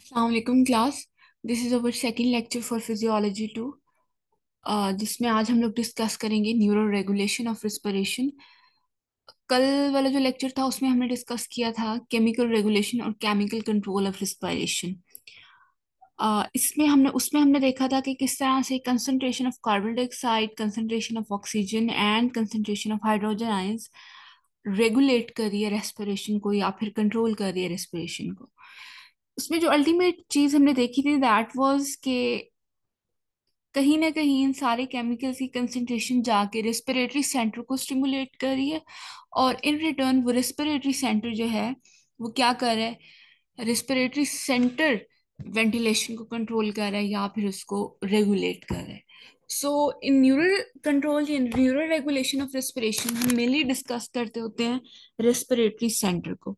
Aslam class this is our second lecture for physiology two जिसमें आज हम लोग डिस्कस करेंगे न्यूरो रेगुलेशन ऑफ रिस्परेशन कल वाला जो लेक्चर था उसमें हमने डिस्कस किया था केमिकल रेगुलेशन और केमिकल कंट्रोल ऑफ रिस्परेशन इसमें हमने उसमें हमने देखा था कि किस तरह से concentration of carbon dioxide concentration of oxygen and concentration of hydrogen ions regulate कर रही है रेस्परेशन को या फिर कंट्रोल कर रही है रेस्परेशन को उसमें जो अल्टीमेट चीज हमने देखी थी दैट वाज के कहीं ना कहीं इन सारे केमिकल्स की कंसेंट्रेशन जाके रेस्पिरेटरी सेंटर को स्टिमुलेट कर रही है और इन रिटर्न वो रेस्पिरेटरी सेंटर जो है वो क्या कर रहा है रेस्पिरेटरी सेंटर वेंटिलेशन को कंट्रोल कर रहा है या फिर उसको रेगुलेट कर रहा है सो इन न्यूरल कंट्रोल या न्यूरल रेगुलेशन ऑफ रेस्पिरेशन हम मेनली डिस्कस करते होते हैं रेस्पिरेटरी सेंटर को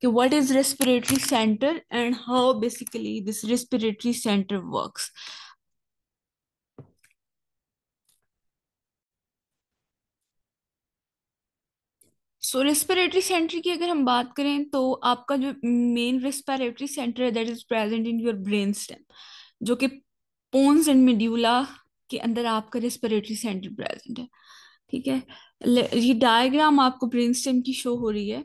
कि what is respiratory centre and how basically this respiratory centre works so respiratory centre की अगर हम बात करें तो आपका जो मेन रेस्पिरेटरी सेंटर है that is present in your brain stem जो कि पोन्स एंड मेड्यूला के अंदर आपका रेस्पिरेटरी सेंटर प्रेजेंट है ठीक है ये डायग्राम आपको ब्रेन स्टेम की शो हो रही है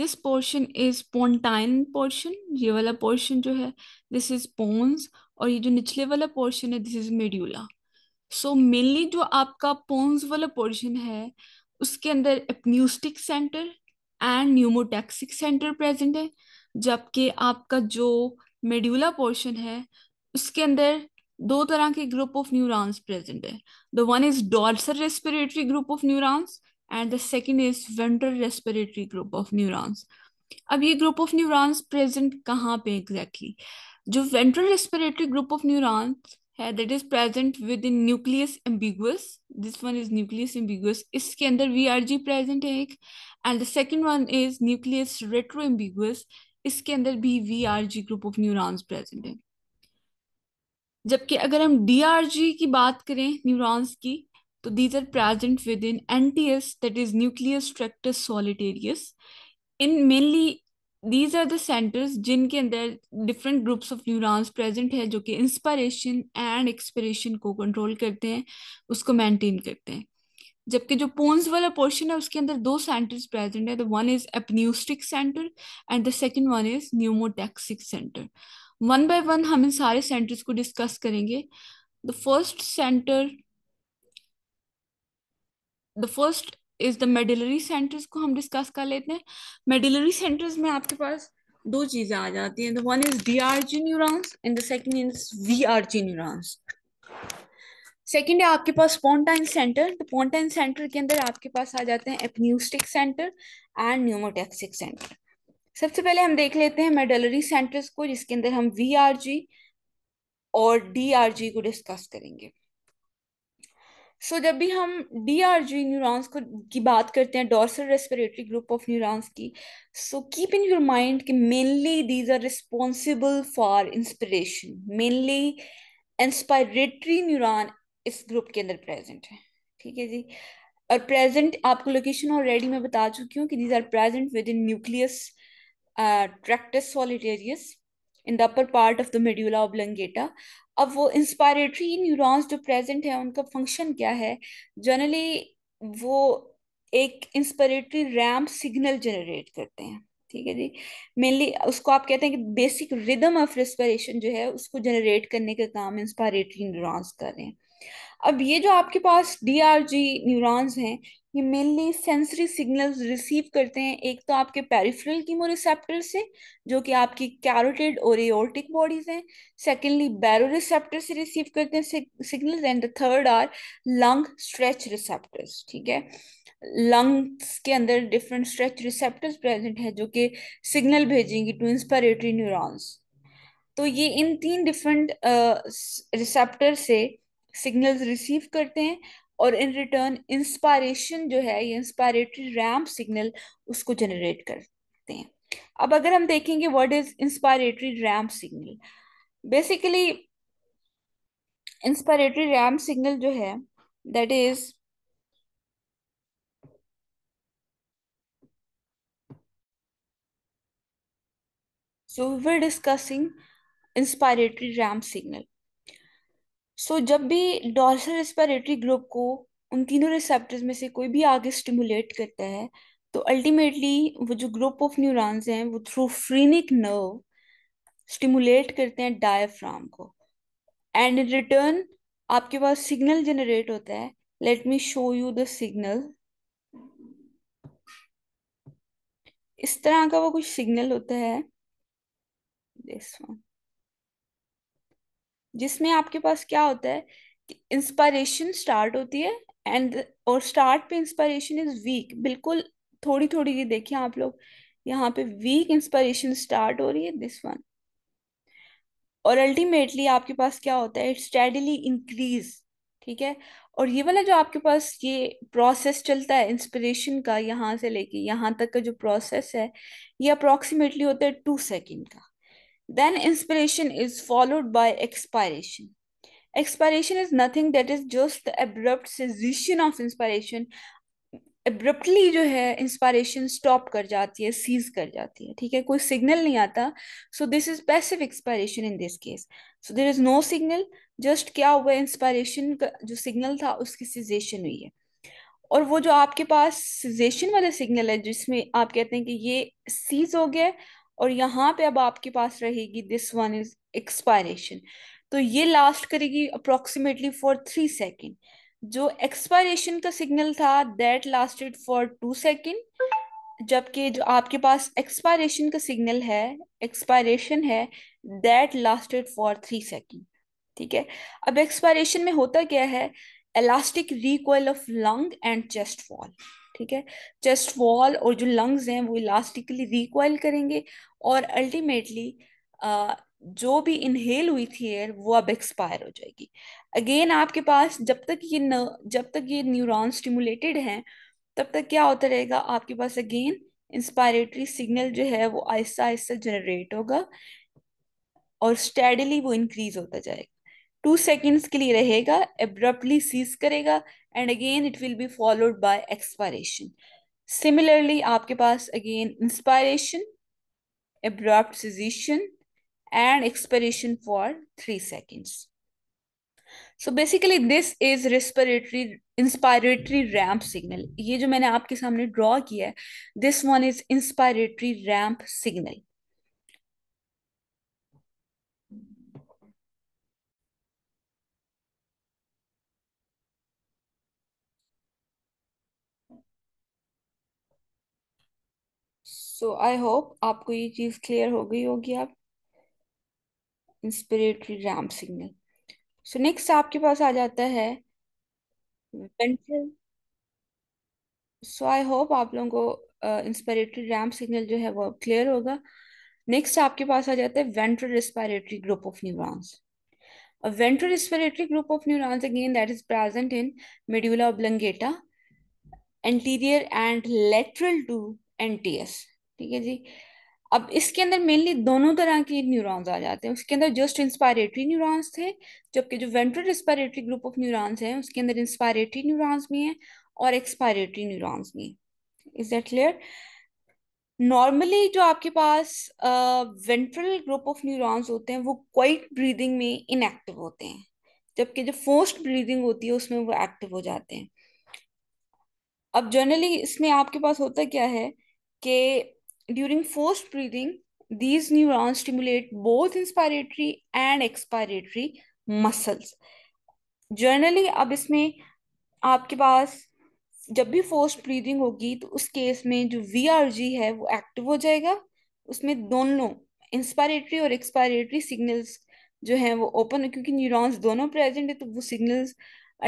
this portion is pontine portion ये वाला पोर्शन जो है दिस इज पोन्स और ये जो निचले वाला पोर्शन है this is medulla so mainly जो आपका पोन्स वाला पोर्शन है उसके अंदर apneustic centre and pneumotaxic centre present है जबकि आपका जो मेड्यूला पोर्शन है उसके अंदर दो तरह के ग्रुप ऑफ न्यूरॉन्स प्रेजेंट है the one is dorsal respiratory group of neurons and the second is ventral respiratory group of neurons अब ये ग्रुप ऑफ न्यूरॉन्स प्रेजेंट कहाँ पे एग्जैक्टली जो ventral respiratory group of neurons है that is present within nucleus ambiguus this one is nucleus ambiguus इसके अंदर V R G present है एक and the second one is nucleus retroambiguus इसके अंदर भी V R G group of neurons present है जबकि अगर हम डी की बात करें न्यूरॉन्स की तो these are present within S that is nucleus tractus solitarius in mainly these are centres जिनके अंदर different groups of neurons present है जो कि इंस्पायरेशन एंड एक्सपरेशन को कंट्रोल करते हैं उसको मैंटेन करते हैं जबकि जो पोन्स वाला पोर्शन है उसके अंदर दो सेंटर्स प्रेजेंट है the one is apneustic centre and the second one is pneumotaxic centre one by one हम इन सारे सेंटर्स को डिस्कस करेंगे the first centre the first is the medullary centres को हम डिस्कस कर लेते हैं मेडिलरी सेंटर्स में आपके पास दो चीजें आ जाती हैं the one is D R G neurons and the second is V R G neurons second है आपके पास पॉन्टाइन सेंटर तो पॉन्टाइन सेंटर के अंदर आपके पास आ जाते हैं apneustic centre and pneumotaxic centre सबसे पहले हम देख लेते हैं मेडलरी सेंटर्स को जिसके अंदर हम वी और डी को डिस्कस करेंगे सो so, जब भी हम डी आर जी न्यूरॉन्स को की बात करते हैं dorsal respiratory group of neurons की so keep in your mind कि mainly these are responsible for inspiration mainly inspiratory neuron इस ग्रुप के अंदर प्रेजेंट है ठीक है जी और प्रेजेंट आपको लोकेशन ऑलरेडी मैं बता चुकी हूँ कि these are present within nucleus uh, tractus solitarius in the upper part of the medulla oblongata अब वो इंस्पायरेटरी न्यूरॉन्स जो प्रेजेंट है उनका फंक्शन क्या है जनरली वो एक इंस्पायरेटरी रैम सिग्नल जनरेट करते हैं ठीक है जी मेनली उसको आप कहते हैं कि बेसिक रिदम ऑफ रेस्पिरेशन जो है उसको जनरेट करने का काम इंस्पायरेटरी न्यूरॉन्स कर रहे हैं अब ये जो आपके पास डी आर जी न्यूरॉन्स हैं ये मेनली सेंसरी सिग्नल्स रिसीव करते हैं एक तो आपके पेरिफेरल कीमोरिसेप्टर से जो कि आपकी कैरोटिड और एओर्टिक बॉडीज हैं सेकेंडली बैरोसेप्टर से रिसीव करते हैं signals and the third are lung stretch receptors ठीक है लंग्स के अंदर डिफरेंट स्ट्रेच रिसेप्टर्स प्रेजेंट है जो कि सिग्नल भेजेंगी टू इंस्पायरेटरी न्यूरॉन्स तो ये इन तीन डिफरेंट रिसेप्टर से सिग्नल्स रिसीव करते हैं और इन रिटर्न इंस्पायरेशन जो है ये इंस्पायरेटरी रैम्प सिग्नल उसको जनरेट करते हैं अब अगर हम देखेंगे what is inspiratory ramp signal basically inspiratory ramp signal जो है that is so we were discussing inspiratory ramp signal so so, जब भी डॉर्सल रेस्पिरेटरी ग्रुप को उन तीनों रिसेप्टर्स में से कोई भी आगे स्टिमुलेट करता है तो अल्टीमेटली वो जो ग्रुप ऑफ न्यूरॉन्स हैं वो थ्रू फ्रीनिक नर्व स्टिमुलेट करते हैं डायफ्राम को एंड इन रिटर्न आपके पास सिग्नल जनरेट होता है let me show you the signal इस तरह का वो कुछ सिग्नल होता है दिस वन जिसमें आपके पास क्या होता है कि इंस्पायरेशन स्टार्ट होती है एंड और स्टार्ट पे इंस्पायरेशन इज वीक बिल्कुल थोड़ी थोड़ी ये देखिए आप लोग यहाँ पे वीक इंस्पायरेशन स्टार्ट हो रही है दिस वन और अल्टीमेटली आपके पास क्या होता है इट स्टेडिली इंक्रीज ठीक है और ये वाला जो आपके पास ये प्रोसेस चलता है इंस्पिरेशन का यहाँ से लेके यहाँ तक का जो प्रोसेस है ये अप्रोक्सीमेटली होता है टू सेकेंड का Then inspiration is followed by expiration. Expiration is nothing that is just the abrupt cessation of inspiration. Abruptly जो है इंस्पायरेशन स्टॉप कर जाती है सीज कर जाती है ठीक है कोई सिग्नल नहीं आता so this is passive expiration in this case so there is no signal just क्या हुआ इंस्पायरेशन का जो सिग्नल था उसकी सिजेशन हुई है और वो जो आपके पास सिजेशन वाला सिग्नल है जिसमें आप कहते हैं कि ये सीज हो गया और यहाँ पे अब आपके पास रहेगी दिस वन इज एक्सपायरेशन तो ये लास्ट करेगी अप्रोक्सीमेटली फॉर थ्री सेकेंड जो एक्सपायरेशन का सिग्नल था that lasted for two second जबकि जो आपके पास एक्सपायरेशन का सिग्नल है एक्सपायरेशन है that lasted for three second ठीक है अब एक्सपायरेशन में होता क्या है elastic recoil of lung and chest fall ठीक है चेस्ट वॉल और जो लंग्स हैं वो इलास्टिकली रिकॉइल करेंगे और अल्टीमेटली जो भी इनहेल हुई थी एयर वो अब एक्सपायर हो जाएगी अगेन आपके पास जब तक ये न जब तक ये न्यूरॉन स्टिमुलेटेड हैं तब तक क्या होता रहेगा आपके पास अगेन इंस्पायरेटरी सिग्नल जो है वो आहिस्ता आहिस्ता जनरेट होगा और स्टेडली वो इंक्रीज होता जाएगा टू सेकेंड्स के लिए रहेगा एब्रप्टली सीज करेगा and again it will be followed by expiration similarly आपके पास again inspiration abrupt cessation and expiration for three seconds so basically this is respiratory inspiratory ramp signal ये जो मैंने आपके सामने ड्रॉ किया है this one is inspiratory ramp signal so I hope आपको ये चीज़ क्लियर हो गई होगी अब inspiratory ramp signal so next आपके पास आ जाता है वेंट्रल सो आई होप आप लोगों को इंस्पिरेटरी रैम्प सिग्नल जो है वो क्लियर होगा नेक्स्ट आपके पास आ जाता है ventral respiratory group of neurons A ventral respiratory group of neurons again that is present in medulla oblongata, anterior and lateral to NTS. ठीक है जी अब इसके अंदर मेनली दोनों तरह के न्यूरॉन्स आ जाते हैं उसके अंदर जस्ट इंस्पायरेटरी न्यूरॉन्स थे जबकि जो ventral respiratory group of neurons हैं उसके अंदर इंस्पायरेटरी न्यूरॉन्स भी हैं और एक्सपायरेटरी न्यूरॉन्स भी इज दैट क्लियर नॉर्मली जो आपके पास वेंट्रल ग्रुप ऑफ न्यूरॉन्स होते हैं वो क्वाइट ब्रीदिंग में इनएक्टिव होते हैं जबकि जो फोर्स्ट ब्रीदिंग होती है उसमें वो एक्टिव हो जाते हैं अब जनरली इसमें आपके पास होता क्या है कि During forced breathing, these neurons stimulate both inspiratory and expiratory muscles. Generally अब इसमें आपके पास जब भी फोर्स्ट ब्रीदिंग होगी तो उस केस में जो वी है वो एक्टिव हो जाएगा उसमें दोनों इंस्पायरेटरी और एक्सपायरेटरी सिग्नल्स जो हैं वो ओपन क्योंकि न्यूरॉन्स दोनों प्रेजेंट है तो वो सिग्नल्स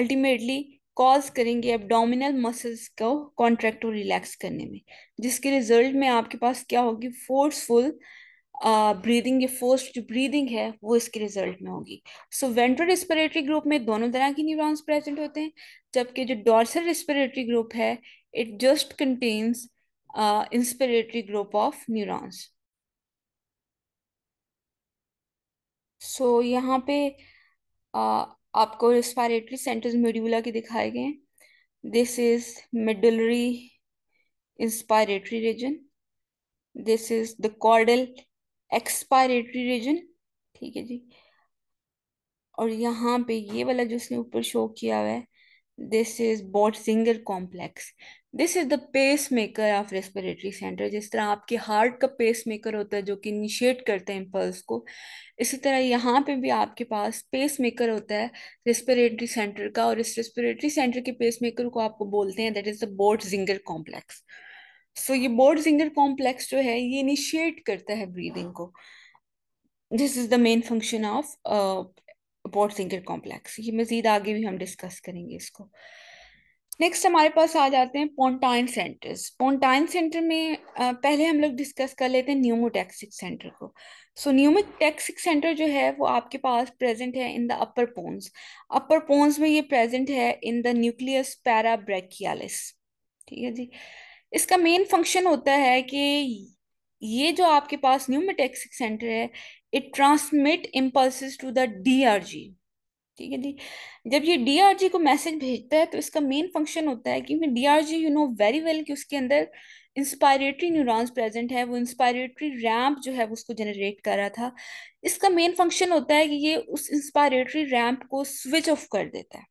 अल्टीमेटली कॉज करेंगे एबडोमिनल मसल्स को कॉन्ट्रैक्ट और रिलैक्स करने में जिसके रिजल्ट में आपके पास क्या होगी फोर्सफुल ब्रीदिंग फोर्स जो ब्रीदिंग है वो इसके रिजल्ट में होगी सो वेंट्रल रिस्पिरेटरी ग्रुप में दोनों तरह की न्यूरॉन्स प्रेजेंट होते हैं जबकि जो डॉर्सल रिस्पिरेटरी ग्रुप है it just contains inspiratory group of neurons so यहाँ पे uh, आपको रिस्पायरेटरी सेंटर्स मेड्यूला के दिखाए गए हैं this is medullary inspiratory region this is the caudal expiratory region ठीक है जी और यहाँ पे ये वाला जो उसने ऊपर शो किया हुआ है is bot Botzinger complex this is the pacemaker of respiratory centre जिस तरह आपके हार्ट का पेस मेकर होता है जो कि इनिशिएट करते हैं इम्पल्स को इसी तरह यहाँ पे भी आपके पास पेस मेकर होता है रेस्पिरेटरी सेंटर का और इस रेस्पिरेटरी सेंटर के पेस मेकर को आपको बोलते हैं that is the Botzinger complex so ये बोर्ड जिंगर कॉम्प्लेक्स जो है ये इनिशिएट करता है ब्रीदिंग को this is the main function of Botzinger complex ये मज़ीद आगे भी हम डिस्कस करेंगे इसको नेक्स्ट हमारे पास आ जाते हैं पोन्टाइन सेंटर्स पोन्टाइन सेंटर में पहले हम लोग डिस्कस कर लेते हैं न्यूमोटैक्सिक सेंटर को सो न्यूमोटैक्सिक सेंटर जो है वो आपके पास प्रेजेंट है इन द अपर पोन्स अपर पोन्स में ये प्रेजेंट है इन द न्यूक्लियस पैराब्रैकियालिस ठीक है जी इसका मेन फंक्शन होता है कि ये जो आपके पास न्यूमेटेक्सिक सेंटर है it transmit impulses to the DRG ठीक है जी जब ये डीआरजी को मैसेज भेजता है तो इसका मेन फंक्शन होता है क्योंकि DRG you know very well कि उसके अंदर इंस्पायरेटरी न्यूरॉन्स प्रेजेंट है वो इंस्पायरेटरी रैम्प जो है उसको जनरेट कर रहा था इसका मेन फंक्शन होता है कि ये उस इंस्पायरेटरी रैम्प को स्विच ऑफ कर देता है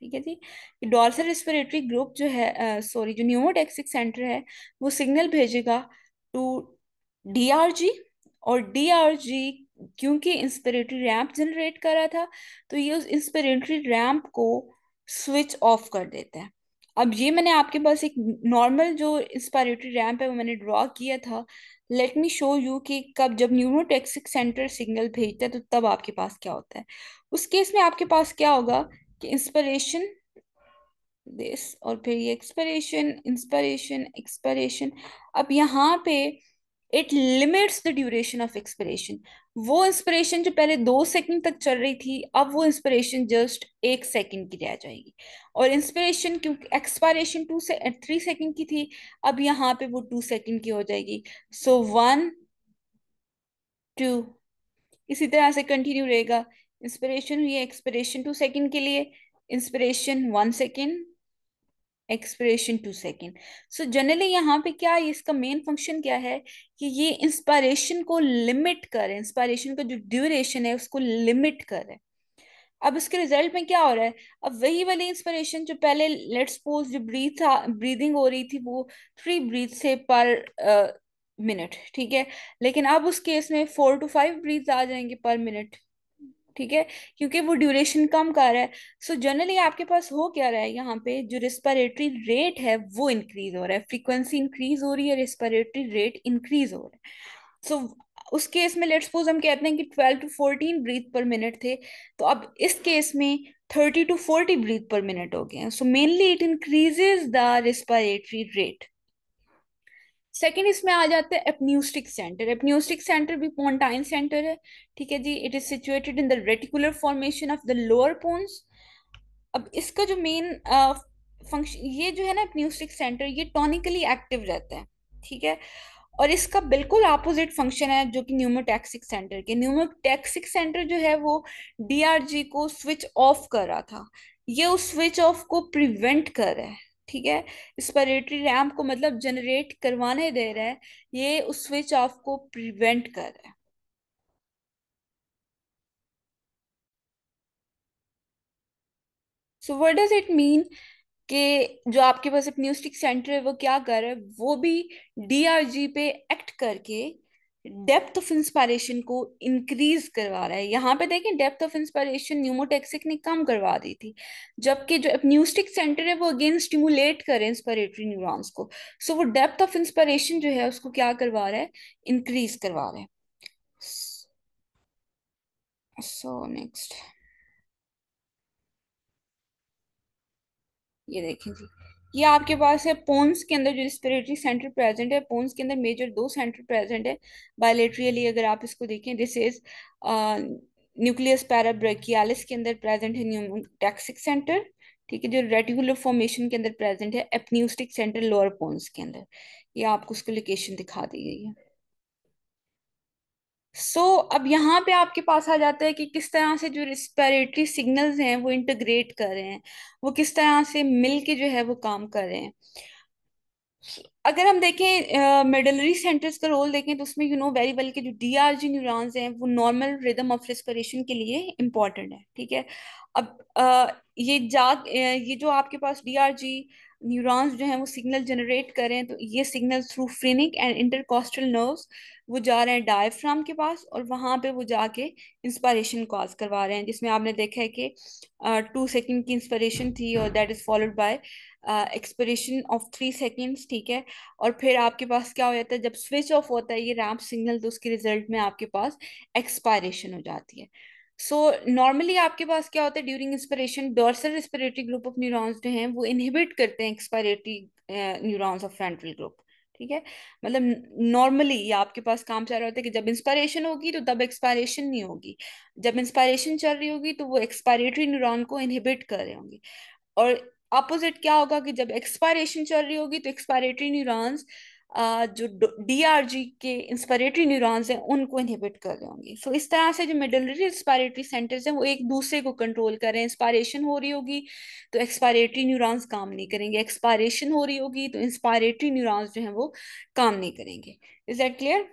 ठीक है जी डॉल्सर रेस्पिरेटरी ग्रुप जो है सॉरी जो न्यूमोटेक्सिक सेंटर है वो सिग्नल भेजेगा टू डीआरजी और डीआरजी क्योंकि इंस्पिरेटरी रैम्प जनरेट कर रहा था तो ये उस इंस्पिरेटरी रैम्प को स्विच ऑफ कर देता है अब ये मैंने आपके पास एक नॉर्मल जो इंस्पायरेटरी रैम्प है वो मैंने ड्रॉ किया था लेट मी शो यू कि कब जब न्यूरोटेक्सिक सेंटर सिग्नल भेजता है तो तब आपके पास क्या होता है उस केस में आपके पास क्या होगा कि इंस्पिरेशन दिस और फिर ये एक्सपरेशन इंस्परेशन एक्सपरेशन अब यहाँ पे it limits the duration of expiration वो इंस्परेशन जो पहले दो सेकेंड तक चल रही थी अब वो इंस्परेशन जस्ट एक सेकेंड की रह जाएगी और इंस्पिरेशन क्योंकि एक्सपायरेशन टू से थ्री सेकेंड की थी अब यहाँ पे वो टू सेकेंड की हो जाएगी सो वन टू इसी तरह से कंटिन्यू रहेगा इंस्परेशन हुई है एक्सपरेशन टू सेकेंड के लिए inspiration one second expiration two second so generally यहाँ पे क्या इसका मेन फंक्शन क्या है कि ये इंस्पायरेशन को लिमिट कर इंस्पायरेशन का जो ड्यूरेशन है उसको लिमिट करे अब इसके रिजल्ट में क्या हो रहा है अब वही वाली इंस्पायरेशन जो पहले लेट्स सपोज जो ब्रीथ ब्रीदिंग हो रही थी वो थ्री ब्रीथ से पर मिनट ठीक है लेकिन अब उस केस में फोर टू फाइव ब्रीथ आ जाएंगे पर मिनट ठीक है क्योंकि वो ड्यूरेशन कम कर रहा है सो so जनरली आपके पास हो क्या रहा है यहाँ पे जो रेस्पिरेटरी रेट है वो इंक्रीज हो रहा है फ्रीक्वेंसी इंक्रीज हो रही है रेस्पिरेटरी रेट इंक्रीज हो रहा है सो so, उस केस में लेट सपोज हम कहते हैं कि twelve to fourteen breath per minute थे तो अब इस केस में thirty to forty breath per minute हो गए हैं so mainly it increases the respiratory rate second इसमें आ जाता है एपन्यूस्टिक सेंटर एपन्यूस्टिक सेंटर भी पोन्टाइन सेंटर है ठीक है जी it is situated in the reticular formation of the lower पोन्स अब इसका जो मेन फंक्शन ये जो है ना एपन्यूस्टिक सेंटर ये टॉनिकली एक्टिव रहता है ठीक है और इसका बिल्कुल अपोजिट फंक्शन है जो कि न्यूमोटैक्सिक सेंटर के न्यूमोटैक्सिक सेंटर जो है वो डीआरजी को स्विच ऑफ कर रहा था ये उस स्विच ऑफ को प्रिवेंट कर रहा है ठीक है स्परेटरी रैम को मतलब जनरेट करवाने दे रहा है ये उस स्विच ऑफ को प्रिवेंट कर रहा है so what does it mean कि जो आपके पास अपन्यूस्टिक सेंटर है वो क्या कर रहा है वो भी डीआरजी पे एक्ट करके डेप्थ ऑफ इंस्पायरेशन को इंक्रीज करवा रहा है यहाँ पे देखें डेप्थ ऑफ इंस्पायरेशन न्यूमोटेक्सिक ने कम करवा दी थी जबकि जो न्यूस्टिक सेंटर है वो अगेन स्टिमुलेट कर रहे हैं इंस्पायरेटरी न्यूरॉन्स को सो so, वो डेप्थ ऑफ इंस्पायरेशन जो है उसको क्या करवा रहा है इंक्रीज करवा रहा है सो नेक्स्ट ये देखें जी ये आपके पास है पोन्स के अंदर जो रिस्पिरेटरी सेंटर प्रेजेंट है पोन्स के अंदर मेजर दो सेंटर प्रेजेंट है बायोलेट्रियली अगर आप इसको देखें दिस इज न्यूक्लियस पैराब्रकियालिस के अंदर प्रेजेंट है न्यूमोटैक्सिक सेंटर ठीक है जो रेटिकुलर फॉर्मेशन के अंदर प्रेजेंट है एपन्यूस्टिक सेंटर लोअर पोन्स के अंदर ये आपको उसको लोकेशन दिखा दी गई है सो so, अब यहाँ पे आपके पास आ जाता है कि किस तरह से जो रिस्पिरेटरी सिग्नल्स हैं वो इंटीग्रेट कर रहे हैं वो किस तरह से मिल के जो है वो काम कर रहे हैं अगर हम देखें मेडलरी सेंटर्स का रोल देखें तो उसमें यू नो वेरी वेल के जो डी आर जी न्यूरॉन्स हैं वो नॉर्मल रिदम ऑफ रेस्पिरेशन के लिए इम्पॉर्टेंट है ठीक है अब uh, ये जाग ये जो आपके पास डी आर जी न्यूरॉन्स जो हैं वो सिग्नल जनरेट करें तो ये signal through phrenic and intercostal nerves वो जा रहे हैं डायफ्राम के पास और वहाँ पे वो जाके इंस्पायरेशन कॉज करवा रहे हैं जिसमें आपने देखा है कि टू सेकंड की इंस्पायरेशन थी और that is followed by expiration of three seconds ठीक है और फिर आपके पास क्या हो जाता है जब स्विच ऑफ होता है ये रैम्प सिग्नल तो उसके रिजल्ट में आपके पास एक्सपायरेशन हो जाती है सो so, नॉर्मली आपके पास क्या होता है during inspiration dorsal respiratory group of neurons जो हैं वो इनहिबिट करते हैं expiratory neurons of frontal group ठीक है मतलब नॉर्मली आपके पास काम चल रहा होता है कि जब इंस्पायरेशन होगी तो तब एक्सपायरेशन नहीं होगी जब इंस्पायरेशन चल रही होगी तो वो एक्सपायरेटरी न्यूरॉन को इनहिबिट कर रहे होंगे और अपोजिट क्या होगा कि जब एक्सपायरेशन चल रही होगी तो एक्सपायरेटरी न्यूरॉन्स जो डीआरजी के इंस्पायरेटरी न्यूरॉन्स हैं उनको इनहिबिट कर रहे होंगे सो so, इस तरह से जो मिडलरी इंस्पायरेटरी सेंटर्स हैं वो एक दूसरे को कंट्रोल कर रहे हैं इंस्पायरेशन हो रही होगी तो एक्सपायरेटरी न्यूरॉन्स काम नहीं करेंगे एक्सपायरेशन हो रही होगी तो इंस्पायरेटरी न्यूरॉन्स जो हैं वो काम नहीं करेंगे इज दैट क्लियर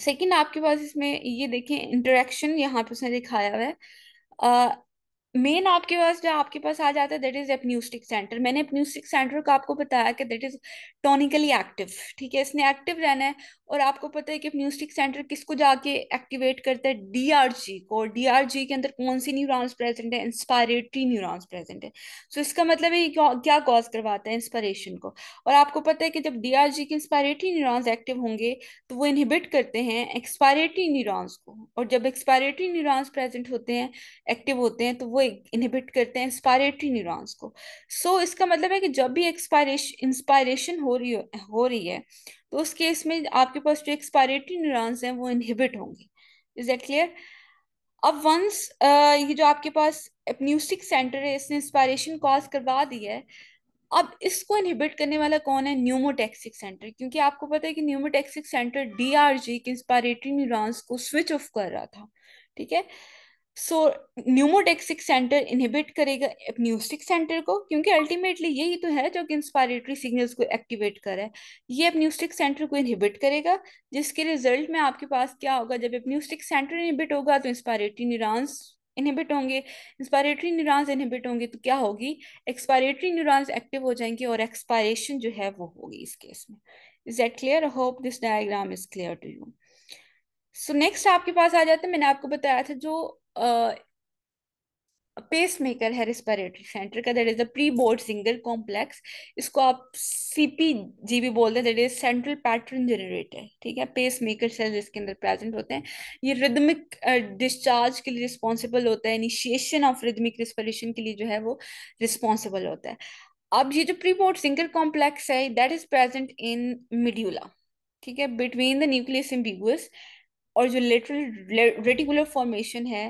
सेकेंड आपके पास इसमें ये देखें इंटरेक्शन यहाँ पे उसने दिखाया हुआ है मेन आपके पास जो आपके पास आ जाता है दैट इज एपन्यूस्टिक सेंटर मैंने एपन्यूस्टिक सेंटर को आपको बताया कि दैट इज टॉनिकली एक्टिव ठीक है इसने एक्टिव रहना है और आपको पता है कि म्यूस्टिक सेंटर किसको जाके एक्टिवेट करता है डीआरजी को डीआरजी के अंदर कौन सी न्यूरॉन्स प्रेजेंट है इंस्पायरेटरी न्यूरॉन्स प्रेजेंट है सो so इसका मतलब है क्या कॉज करवाता है इंस्पायरेशन को और आपको पता है कि जब डीआरजी के इंस्पायरेटरी न्यूरॉन्स एक्टिव होंगे तो वो इनहिबिट करते हैं एक्सपायरेटरी न्यूरॉन्स को और जब एक्सपायरेटरी न्यूरॉन्स प्रेजेंट होते हैं एक्टिव होते हैं तो वो इनहिबिट करते हैं इंस्पायरेटरी न्यूरॉन्स को सो so इसका मतलब है कि जब भी एक्सपायरेशन इंस्पायरेशन हो रही हो रही है तो उस केस में आपके पास जो एक्सपायरेटरी न्यूरॉन्स हैं वो इनहिबिट होंगे इज दैट क्लियर अब वंस ये जो आपके पास एपन्यूस्टिक सेंटर है इसने इंस्पायरेशन कॉज करवा दी है अब इसको इनहिबिट करने वाला कौन है न्यूमोटैक्सिक सेंटर क्योंकि आपको पता है कि न्यूमोटैक्सिक सेंटर डीआरजी के इंस्पायरेटरी न्यूरॉन्स को स्विच ऑफ कर रहा था ठीक है सो न्यूमोटेक्सिक सेंटर इनहिबिट करेगा एपन्यूस्टिक सेंटर को क्योंकि अल्टीमेटली यही तो है जो कि इंस्पायरेटरी सिग्नल्स को एक्टिवेट कर है ये एपन्यूस्टिक सेंटर को इनहिबिट करेगा जिसके रिजल्ट में आपके पास क्या होगा जब एपन्यूस्टिक सेंटर इनहिबिट होगा तो इंस्पायरेटरी न्यूरॉन्स इनहिबिट होंगे इंस्पायरेटरी न्यूरॉन्स इनहिबिट होंगे तो क्या होगी एक्सपायरेटरी न्यूरॉन्स एक्टिव हो जाएंगे और एक्सपायरेशन जो है वो होगी इस केस में is that clear I hope this diagram is clear to you so next आपके पास आ जाता है मैंने आपको बताया था जो पेसमेकर है रेस्पिरेटरी सेंटर का that is the pre Botzinger complex इसको आप भी बोलते हैं that is central pattern generator ठीक है मेकर सेल जिसके अंदर प्रेजेंट होते हैं ये रिदमिक डिस्चार्ज के लिए रिस्पॉन्सिबल होता है इनिशिएशन ऑफ रिदमिक रिस्परेशन के लिए जो है वो रिस्पॉन्सिबल होता है अब ये जो प्री बोर्ड सिंगर कॉम्प्लेक्स है that is present in medulla ठीक है बिटवीन द न्यूक्लियस एम्बिगुअस और जो लेटरल रेटिकुलर फॉर्मेशन है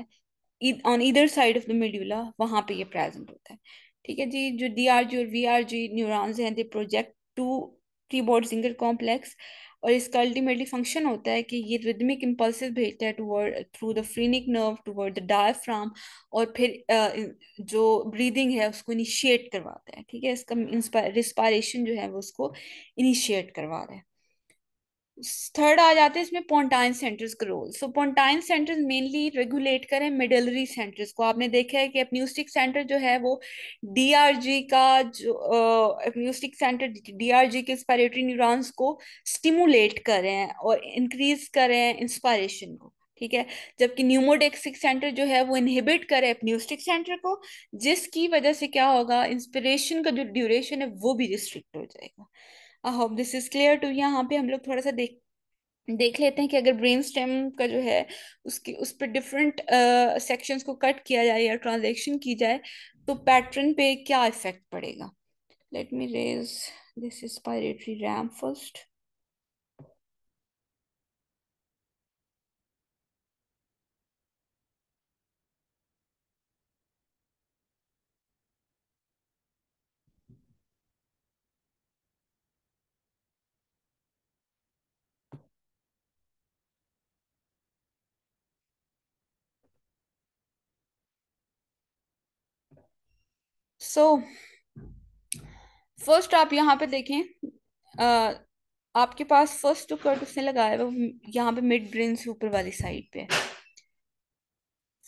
ऑन इधर साइड ऑफ द मेड्यूला वहाँ पे ये प्रेजेंट होता है ठीक है जी जो डी आर जी और वी आर जी न्यूरॉन्स हैं दे प्रोजेक्ट टू की बोर्ड सिंगर कॉम्प्लेक्स और इसका अल्टीमेटली फंक्शन होता है कि ये रिदमिक इम्पल्स भेजता है toward through the phrenic nerve toward the diaphragm और फिर जो ब्रीदिंग है उसको इनिशिएट करवाता है ठीक है इसका रिस्पायरेशन जो है वो उसको इनिशिएट करवा रहा है थर्ड आ जाते हैं इसमें पोन्टाइन सेंटर्स का role so pontine centres mainly regulate करें मिडलरी सेंटर्स को आपने देखा है कि अपन्यूस्टिक सेंटर जो है वो डीआरजी का जो अपन्यूस्टिक सेंटर डीआरजी के इंस्पायरेटरी न्यूरॉन्स को स्टिमुलेट करें और इंक्रीज करें इंस्पायरेशन को ठीक है जबकि न्यूमोडेक्सिक सेंटर जो है वो इनहिबिट करे अपन्यूस्टिक सेंटर को जिसकी वजह से क्या होगा इंस्पिरेशन का जो ड्यूरेशन है वो भी रिस्ट्रिक्ट हो जाएगा I hope this is clear to यहाँ पे हम लोग थोड़ा सा देख देख लेते हैं कि अगर ब्रेन स्टेम का जो है उसकी उस पर डिफरेंट सेक्शंस को कट किया जाए या ट्रांजेक्शन की जाए तो पैटर्न पे क्या इफेक्ट पड़ेगा let me raise this is inspiratory ramp first so first आप यहाँ पे देखें uh, आपके पास फर्स्ट टू कर्व उसने लगाया है यहाँ पे मिड ब्रेन से ऊपर वाली साइड पे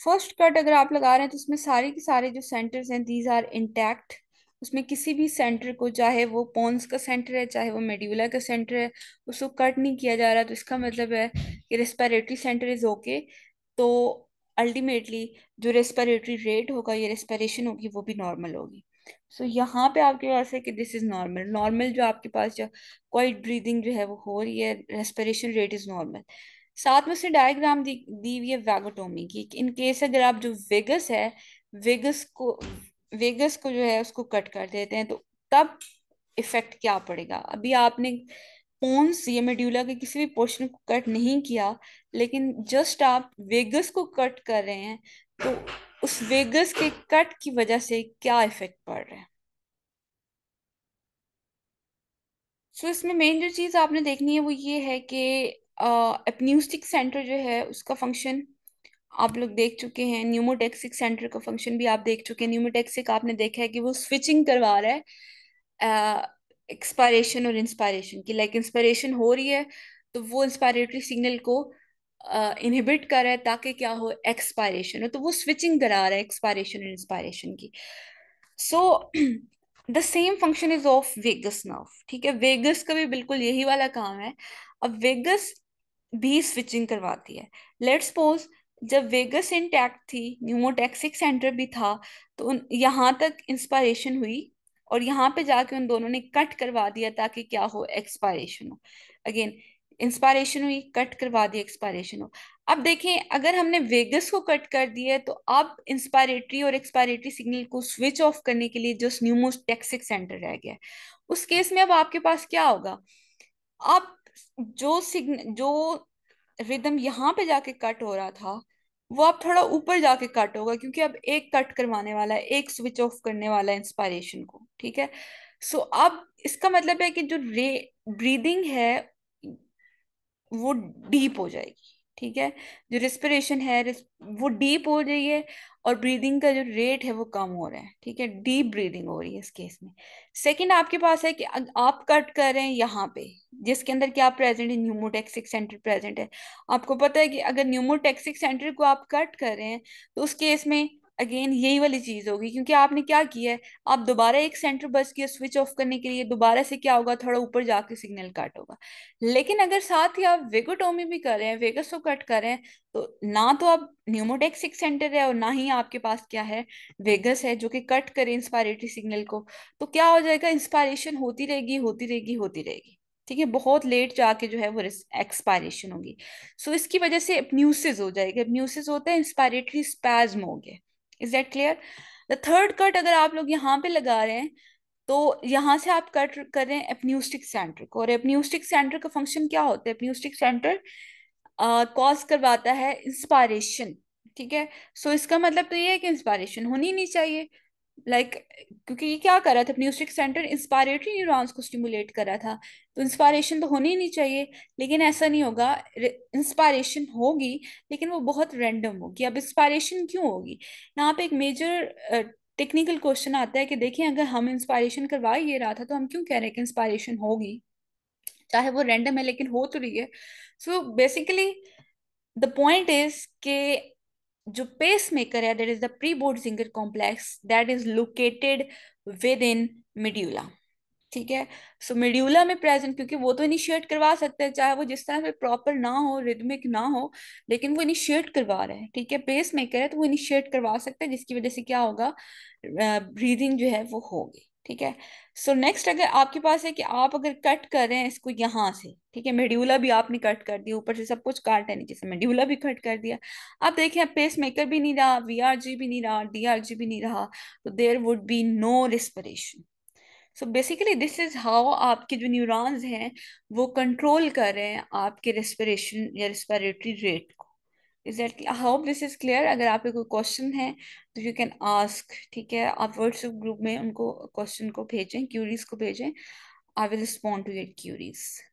फर्स्ट कट अगर आप लगा रहे हैं तो उसमें सारे के सारे जो सेंटर्स हैं दीज आर इंटैक्ट उसमें किसी भी सेंटर को चाहे वो पॉन्स का सेंटर है चाहे वो मेडिवला का सेंटर है उसको कट नहीं किया जा रहा तो इसका मतलब है कि रेस्पायरेटरी सेंटर इज ओके तो अल्टीमेटली जो रेस्पिरेटरी रेट होगा या रेस्पिरेशन होगी वो भी नॉर्मल होगी सो so, यहाँ पे आपके पास है कि दिस इज़ नॉर्मल नॉर्मल जो आपके पास जो क्वाइट ब्रीदिंग जो है वो हो रही है रेस्पिरेशन रेट इज़ नॉर्मल साथ में उसने डायग्राम दी दी हुई है वैगोटोमी की इन केस अगर आप जो वेगस है वेगस को वेगस को जो है उसको कट कर देते हैं तो तब इफेक्ट क्या पड़ेगा अभी आपने कौन सी मेड्यूला के किसी भी पोर्शन को कट नहीं किया लेकिन जस्ट आप वेगस को कट कर रहे हैं तो उस वेगस के कट की वजह से क्या इफेक्ट पड़ रहा है सो so, इसमें मेन जो चीज़ आपने देखनी है वो ये है कि एपन्यूस्टिक सेंटर जो है उसका फंक्शन आप लोग देख चुके हैं न्यूमोटेक्सिक सेंटर का फंक्शन भी आप देख चुके हैं न्यूमोटेक्सिक आपने देखा है कि वो स्विचिंग करवा रहा है एक्सपायरेशन और इंस्पायरेशन की लाइक इंस्पायरेशन हो रही है तो वो इंस्पायरेटरी सिग्नल को इनहिबिट uh, कर रहा है ताकि क्या हो एक्सपायरेशन हो तो वो स्विचिंग करा रहा है एक्सपायरेशन और इंस्पायरेशन की so the same function is of vagus nerve ठीक है वेगस का भी बिल्कुल यही वाला काम है अब वेगस भी स्विचिंग करवाती है लेट सपोज जब वेगस इंटैक्ट थी न्यूमोटैक्सिक सेंटर भी था तो यहाँ तक इंस्पायरेशन हुई और यहाँ पे जाके उन दोनों ने कट करवा दिया ताकि क्या हो एक्सपायरेशन हो अगेन इंस्पायरेशन हुई कट करवा दी एक्सपायरेशन हो अब देखें अगर हमने वेगस को कट कर दिया तो अब इंस्पायरेटरी और एक्सपायरेटरी सिग्नल को स्विच ऑफ करने के लिए जो न्यूमोस टेक्सिक सेंटर रह गया उस केस में अब आपके पास क्या होगा अब जो सिग्न जो रिदम यहाँ पे जाके कट हो रहा था वो आप थोड़ा ऊपर जाके कट होगा क्योंकि अब एक कट करवाने वाला है एक स्विच ऑफ करने वाला है इंस्पायरेशन को ठीक है सो so, अब इसका मतलब है कि जो रे ब्रीदिंग है वो डीप हो जाएगी ठीक है जो रेस्पिरेशन है वो डीप हो रही है और ब्रीदिंग का जो रेट है वो कम हो रहा है ठीक है डीप ब्रीदिंग हो रही है इस केस में सेकंड आपके पास है कि आप कट कर रहे हैं यहाँ पे जिसके अंदर क्या प्रेजेंट है न्यूमोटेक्सिक सेंटर प्रेजेंट है आपको पता है कि अगर न्यूमोटेक्सिक सेंटर को आप कट कर रहे हैं तो उस केस में अगेन यही वाली चीज होगी क्योंकि आपने क्या किया है आप दोबारा एक सेंटर बस की स्विच ऑफ करने के लिए दोबारा से क्या होगा थोड़ा ऊपर जाके सिग्नल कट होगा लेकिन अगर साथ ही आप वेगोटोमी भी कर रहे हैं वेगस को कट कर रहे हैं तो ना तो आप न्यूमोटेक्सिक सेंटर है और ना ही आपके पास क्या है वेगस है जो कि कट करे इंस्पायरेटरी सिग्नल को तो क्या हो जाएगा इंस्पायरेशन होती रहेगी होती रहेगी होती रहेगी ठीक है बहुत लेट जाके जो है वो एक्सपायरेशन होगी सो so, इसकी वजह से म्यूसिस हो जाएगा म्यूसिस होता है इंस्पायरेटरी स्पैज्म हो गया is that clear the third cut अगर आप लोग यहाँ पे लगा रहे हैं तो यहाँ से आप कट कर रहे हैं एपन्यूस्टिक सेंटर को और एपन्यूस्टिक सेंटर का फंक्शन क्या होता है एपन्यूस्टिक सेंटर कॉज करवाता है इंस्पायरेशन ठीक है सो so, इसका मतलब तो ये है कि इंस्पायरेशन होनी नहीं चाहिए लाइक क्योंकि ये क्या कर रहा था उसके सेंटर इंस्पायरेटरी न्यूरॉन्स को स्टिमुलेट कर रहा था तो इंस्पायरेशन तो होनी ही नहीं चाहिए लेकिन ऐसा नहीं होगा इंस्पायरेशन होगी लेकिन वो बहुत रैंडम होगी अब इंस्पायरेशन क्यों होगी यहाँ पे एक मेजर टेक्निकल क्वेश्चन आता है कि देखें अगर हम इंस्पायरेशन करवा ये रहा था तो हम क्यों कह रहे हैं कि इंस्पायरेशन होगी चाहे वो रैंडम है लेकिन हो तो रही है so basically the point is के जो पेस मेकर है is the pre Botzinger complex that is located within medulla ठीक है सो so, मिड्यूला में प्रेजेंट क्योंकि वो तो इनिशिएट करवा सकते हैं चाहे वो जिस तरह से प्रॉपर ना हो रिदमिक ना हो लेकिन वो इनिशिएट करवा रहे हैं ठीक है पेस मेकर है तो वो इनिशिएट करवा सकते हैं जिसकी वजह से क्या होगा ब्रीदिंग जो है वो होगी ठीक है सो so नेक्स्ट अगर आपके पास है कि आप अगर कट कर रहे हैं इसको यहाँ से ठीक है मेड्यूला भी आपने कट कर दिया ऊपर से सब कुछ काट है नीचे से मेड्यूला भी कट कर दिया आप देखें अब पेस मेकर भी नहीं रहा वीआरजी भी नहीं रहा डीआरजी भी नहीं रहा तो there would be no respiration so basically this is how आपके जो न्यूरॉन्स हैं वो कंट्रोल कर रहे हैं आपके रेस्परेशन या रेस्पिरेटरी रेट को exactly I hope this is clear अगर आपके कोई क्वेश्चन है तो यू कैन आस्क ठीक है आप व्हाट्सएप ग्रुप में उनको क्वेश्चन को भेजें क्यूरीज को भेजें I will respond to your queries